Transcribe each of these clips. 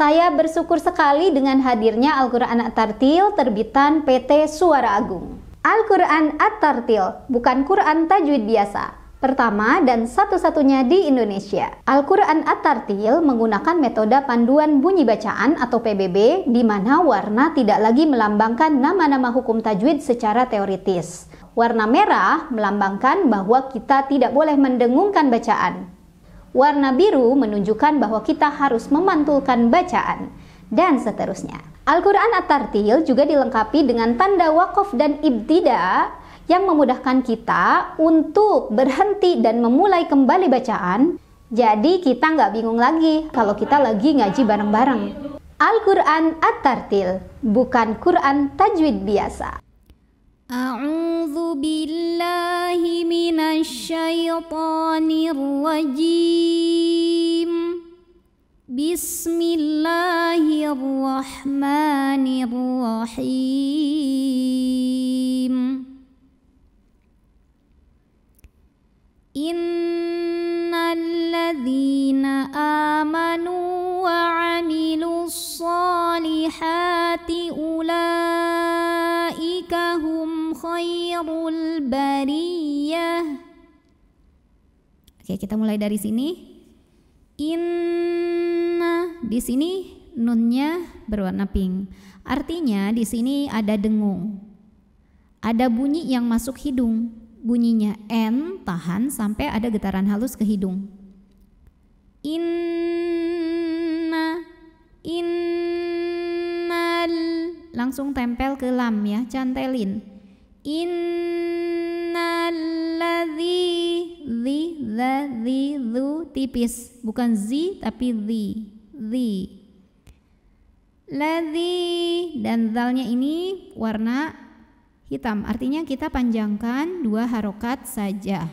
Saya bersyukur sekali dengan hadirnya Al-Quran At-Tartil terbitan PT Suara Agung. Al-Quran At-Tartil bukan Quran tajwid biasa, pertama dan satu-satunya di Indonesia. Al-Quran At-Tartil menggunakan metode panduan bunyi bacaan atau PBB di mana warna tidak lagi melambangkan nama-nama hukum tajwid secara teoritis. Warna merah melambangkan bahwa kita tidak boleh mendengungkan bacaan. Warna biru menunjukkan bahwa kita harus memantulkan bacaan, dan seterusnya. Al-Quran At-Tartil juga dilengkapi dengan tanda wakaf dan ibtida yang memudahkan kita untuk berhenti dan memulai kembali bacaan. Jadi kita nggak bingung lagi kalau kita lagi ngaji bareng-bareng. Al-Quran At-Tartil, bukan Quran Tajwid biasa. أعوذ بالله من الشيطان الرجيم بسم الله الرحمن الرحيم إن الذين آمنوا وعملوا الصالحات أولئك خير bariyah Oke, kita mulai dari sini. Inna di sini nunnya berwarna pink. Artinya di sini ada dengung. Ada bunyi yang masuk hidung. Bunyinya n tahan sampai ada getaran halus ke hidung. Inna innal langsung tempel ke lam ya, cantelin. Innalladzi Zi Za Zi Zu tipis Bukan zi tapi zi Zi Ladzi Dan zalnya ini warna hitam Artinya kita panjangkan dua harokat saja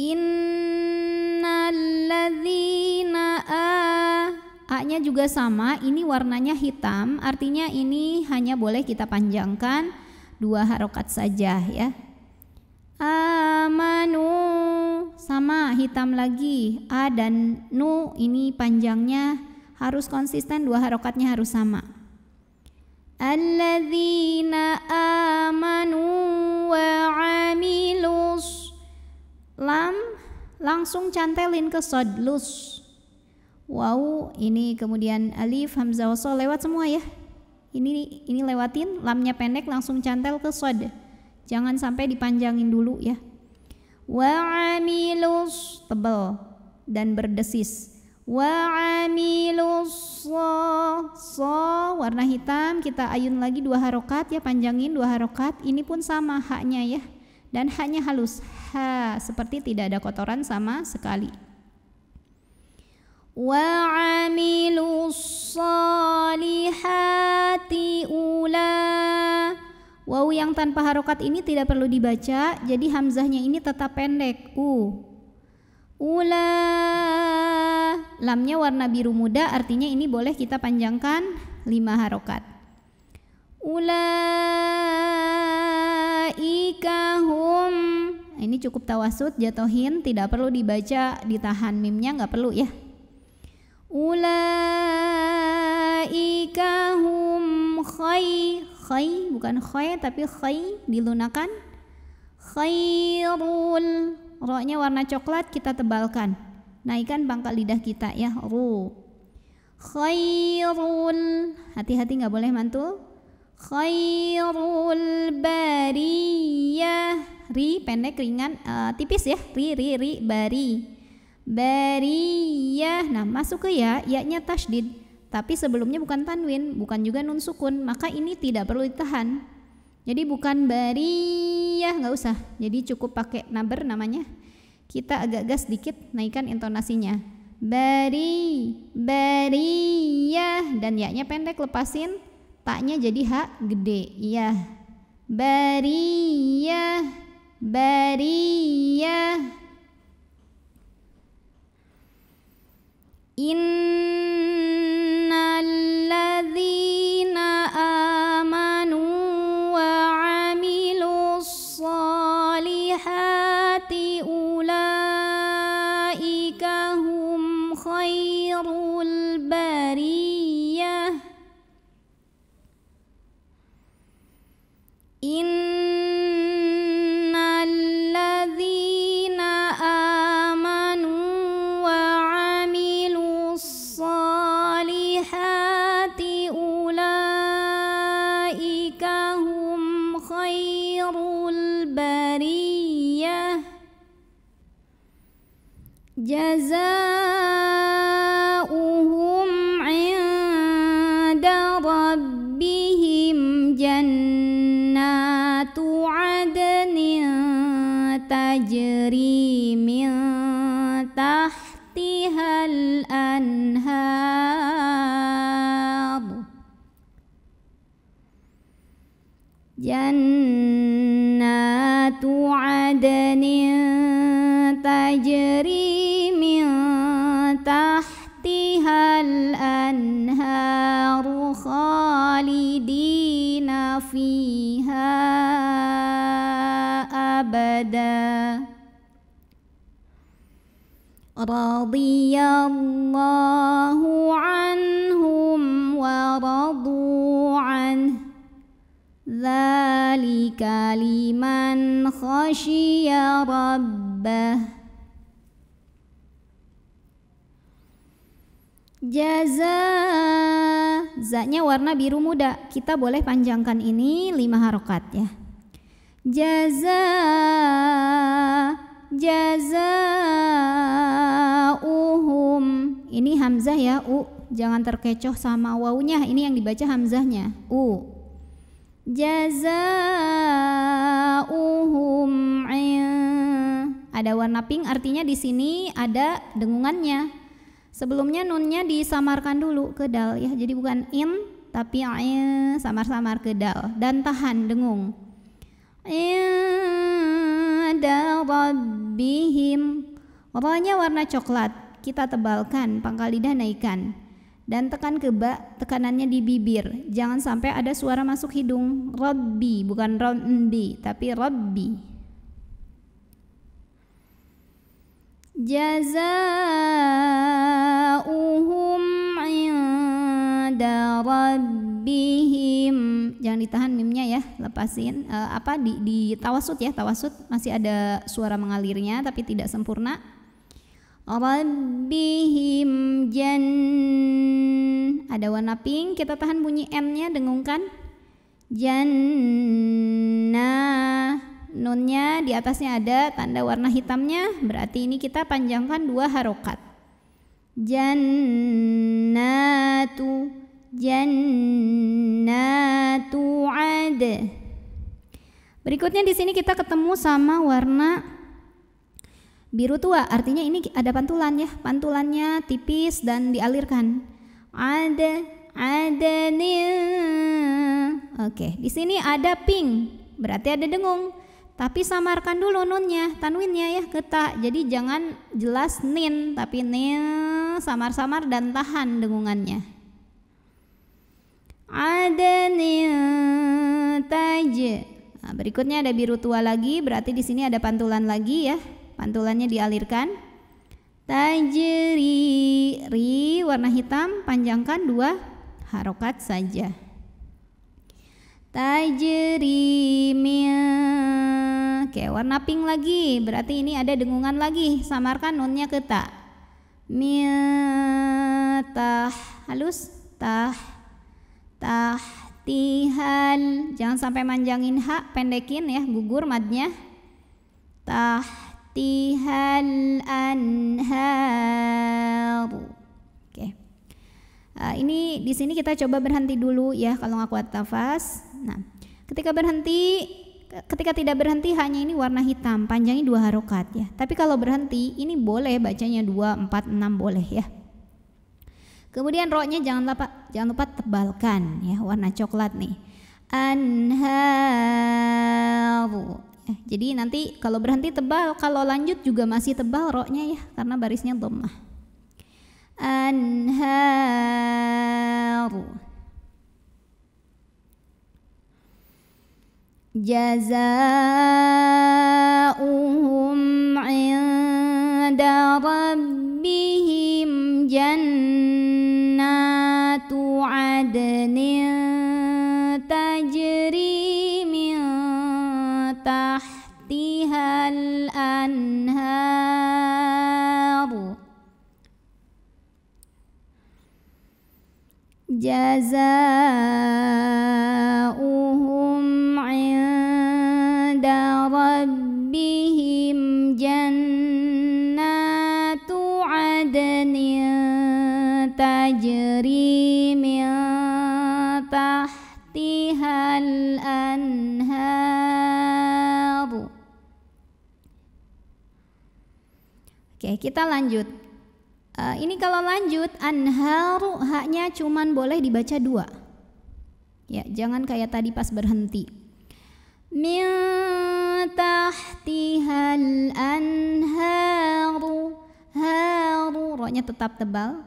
Innalladzina Na'a A-nya juga sama, ini warnanya hitam, artinya ini hanya boleh kita panjangkan dua harokat saja ya. Amanu sama hitam lagi. A dan nu ini panjangnya harus konsisten dua harokatnya harus sama. Alladzina amanu wa amilus lam langsung cantelin ke sodlus Wow, ini kemudian alif, hamzah, So lewat semua ya. Ini ini lewatin, lamnya pendek langsung cantel ke sod. Jangan sampai dipanjangin dulu ya. Wa'amilus tebel dan berdesis. Wa'amilus so, so warna hitam kita ayun lagi dua harokat ya panjangin dua harokat. Ini pun sama haknya ya dan hanya halus ha seperti tidak ada kotoran sama sekali. وعملوا الصالحات أولئك Waw yang tanpa harokat ini tidak perlu dibaca, jadi hamzahnya ini tetap pendek. U. Ula. Lamnya warna biru muda, artinya ini boleh kita panjangkan lima harokat. Ula ikahum. Ini cukup tawasud, jatohin, tidak perlu dibaca, ditahan mimnya nggak perlu ya ulaika hum khay khay bukan khay tapi khay dilunakan khairul roknya warna coklat kita tebalkan naikkan pangkal lidah kita ya ru khairul hati-hati nggak boleh mantul khairul bariyah ri pendek ringan uh, tipis ya ri ri ri bari bariyah nah masuk ke ya yaknya tasdid tapi sebelumnya bukan tanwin bukan juga nun sukun maka ini tidak perlu ditahan jadi bukan bariyah nggak usah jadi cukup pakai naber namanya kita agak gas dikit naikkan intonasinya bari bariyah dan yaknya pendek lepasin taknya jadi hak gede iya bariyah bariyah إن تجري من تحتها الأنهار جنات عدن تجري من تحتها الأنهار خالدين فيها أبداً رضي الله عنهم ورضوا عنه ذلك لمن خشي ربه Jaza zanya warna biru muda Kita boleh panjangkan ini lima harokat ya Jaza Jaza hamzah ya u jangan terkecoh sama wawunya ini yang dibaca hamzahnya u jazauhum ada warna pink artinya di sini ada dengungannya sebelumnya nunnya disamarkan dulu ke dal ya jadi bukan in tapi in samar-samar ke dal dan tahan dengung ada rabbihim warnanya warna coklat kita tebalkan, pangkal lidah naikkan. Dan tekan ke bak, tekanannya di bibir. Jangan sampai ada suara masuk hidung. Rabbi, bukan Rabbi, tapi Rabbi. Jazauhum inda rabbihim jangan ditahan mimnya ya lepasin uh, apa di, di tawasud ya tawasud masih ada suara mengalirnya tapi tidak sempurna Rabbihim jan ada warna pink kita tahan bunyi n-nya dengungkan jannah nunnya di atasnya ada tanda warna hitamnya berarti ini kita panjangkan dua harokat jannatu jannatu ad berikutnya di sini kita ketemu sama warna Biru tua artinya ini ada pantulan ya, pantulannya tipis dan dialirkan. Ada ada nih. Oke, di sini ada pink, berarti ada dengung. Tapi samarkan dulu nunnya, tanwinnya ya ketak Jadi jangan jelas nin, tapi nil samar-samar dan tahan dengungannya. Ada nil taj. Nah, berikutnya ada biru tua lagi, berarti di sini ada pantulan lagi ya. Pantulannya dialirkan. Tajri ri warna hitam panjangkan dua harokat saja. Tajri min. Oke, warna pink lagi. Berarti ini ada dengungan lagi. Samarkan nunnya ke ta. tah halus tah tah tihal jangan sampai manjangin hak pendekin ya gugur madnya tah تحتها الأنهار Oke. Okay. Uh, eh, ini di sini kita coba berhenti dulu ya kalau nggak kuat nafas. Nah, ketika berhenti ketika tidak berhenti hanya ini warna hitam panjangnya dua harokat ya tapi kalau berhenti ini boleh bacanya dua empat enam boleh ya kemudian roknya jangan lupa jangan lupa tebalkan ya warna coklat nih anhar Eh, jadi nanti kalau berhenti tebal, kalau lanjut juga masih tebal roknya ya karena barisnya domah. Anhar Jazaa جزاؤهم عند ربهم جنات عدن تجري من تحتها الأنهار Oke, kita lanjut. Ini kalau lanjut anharu haknya cuman boleh dibaca dua. Ya, jangan kayak tadi pas berhenti. Min tahtihal anharu haru roknya tetap tebal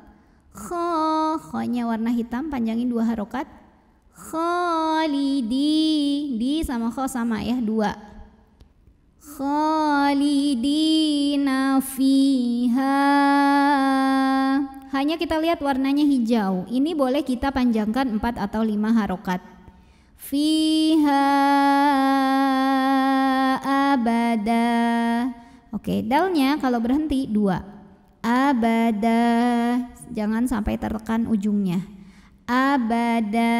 kho khonya warna hitam panjangin dua harokat kholidi di sama kho sama ya dua khalidina fiha hanya kita lihat warnanya hijau ini boleh kita panjangkan 4 atau 5 harokat fiha abada oke dalnya kalau berhenti dua abada jangan sampai tertekan ujungnya abada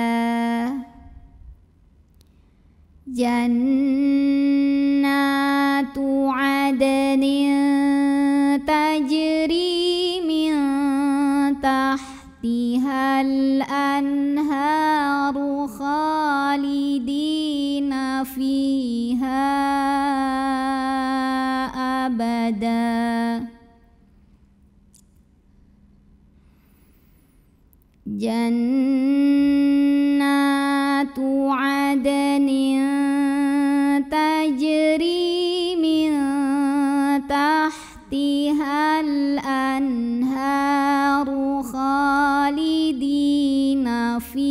جنات عدن تجري من تحتها الأنهار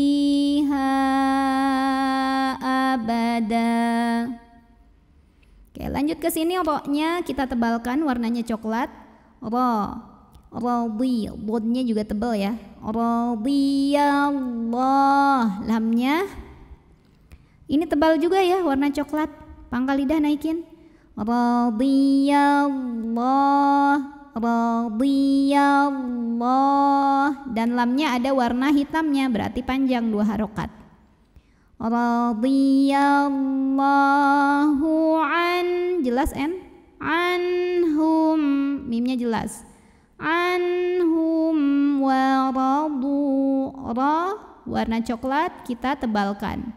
fiha abada Oke lanjut ke sini roknya kita tebalkan warnanya coklat Ro Rodi, Bodnya juga tebal ya Rodiyallah Lamnya Ini tebal juga ya warna coklat Pangkal lidah naikin Rodiyallah radiyallah dan lamnya ada warna hitamnya berarti panjang dua harokat radiyallahu an jelas n anhum mimnya jelas anhum wa radu ra warna coklat kita tebalkan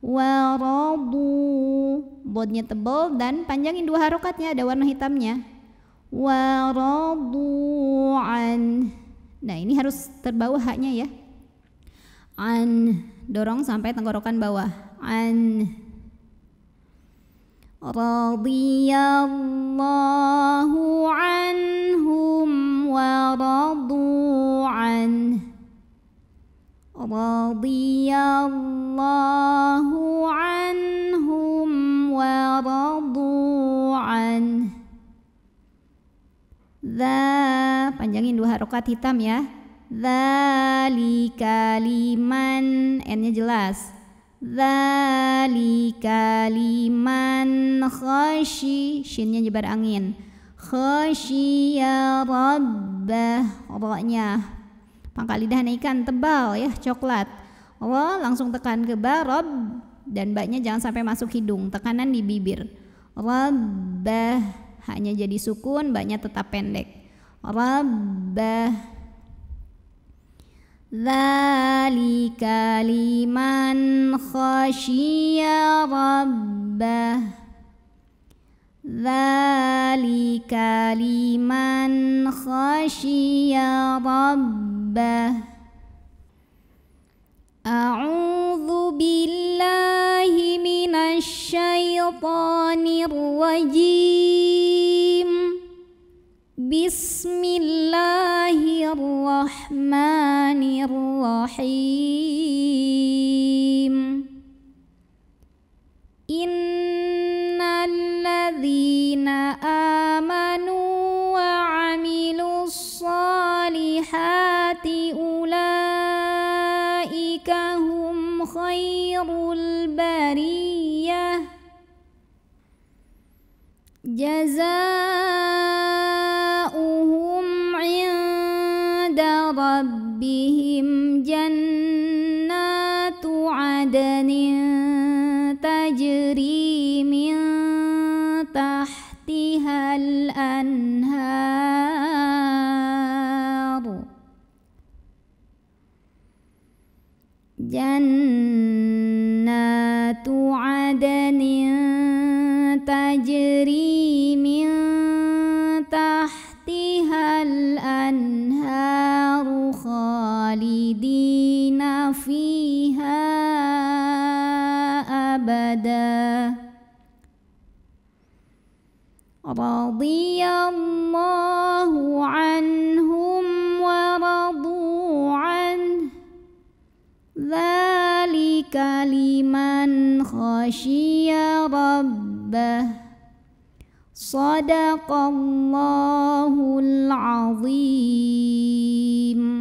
wa radu bodnya tebal dan panjangin dua harokatnya ada warna hitamnya waradu an nah ini harus terbawa haknya ya an dorong sampai tenggorokan bawah an radhiyallahu anhum wa radu an radhiyallahu anhum wa radu an Za panjangin dua harokat hitam ya. Zalika liman n-nya jelas. Zalika liman shin shinnya jebar angin. ya rabbah ra Pangkal lidah naikkan tebal ya coklat. Oh langsung tekan ke ba dan baknya jangan sampai masuk hidung, tekanan di bibir. Rabbah hanya jadi sukun banyak tetap pendek rabbah Zalika liman khasyiya rabbah Zalika liman khasyiya rabbah أعوذ بالله من الشيطان الرجيم بسم الله الرحمن الرحيم إن الذين آمنوا جزاؤهم عند ربهم جنات عدن تجري من تحتها الأنهار جنات رضي الله عنهم ورضوا عنه ذلك لمن خشي ربه صدق الله العظيم